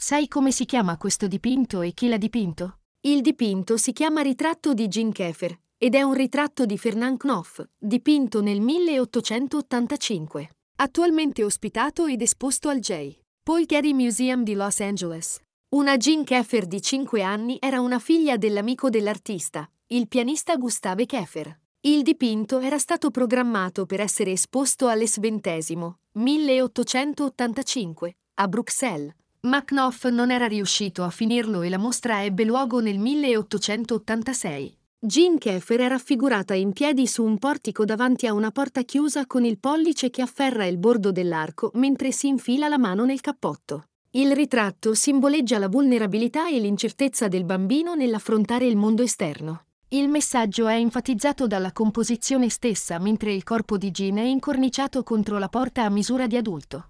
Sai come si chiama questo dipinto e chi l'ha dipinto? Il dipinto si chiama Ritratto di Jean Keffer ed è un ritratto di Fernand Knopf, dipinto nel 1885. Attualmente ospitato ed esposto al J. Paul Getty Museum di Los Angeles. Una Jean Keffer di 5 anni era una figlia dell'amico dell'artista, il pianista Gustave Keffer. Il dipinto era stato programmato per essere esposto all'Esventesimo, 1885, a Bruxelles, Makhnoff non era riuscito a finirlo e la mostra ebbe luogo nel 1886. Jean Keffer è raffigurata in piedi su un portico davanti a una porta chiusa con il pollice che afferra il bordo dell'arco mentre si infila la mano nel cappotto. Il ritratto simboleggia la vulnerabilità e l'incertezza del bambino nell'affrontare il mondo esterno. Il messaggio è enfatizzato dalla composizione stessa mentre il corpo di Jean è incorniciato contro la porta a misura di adulto.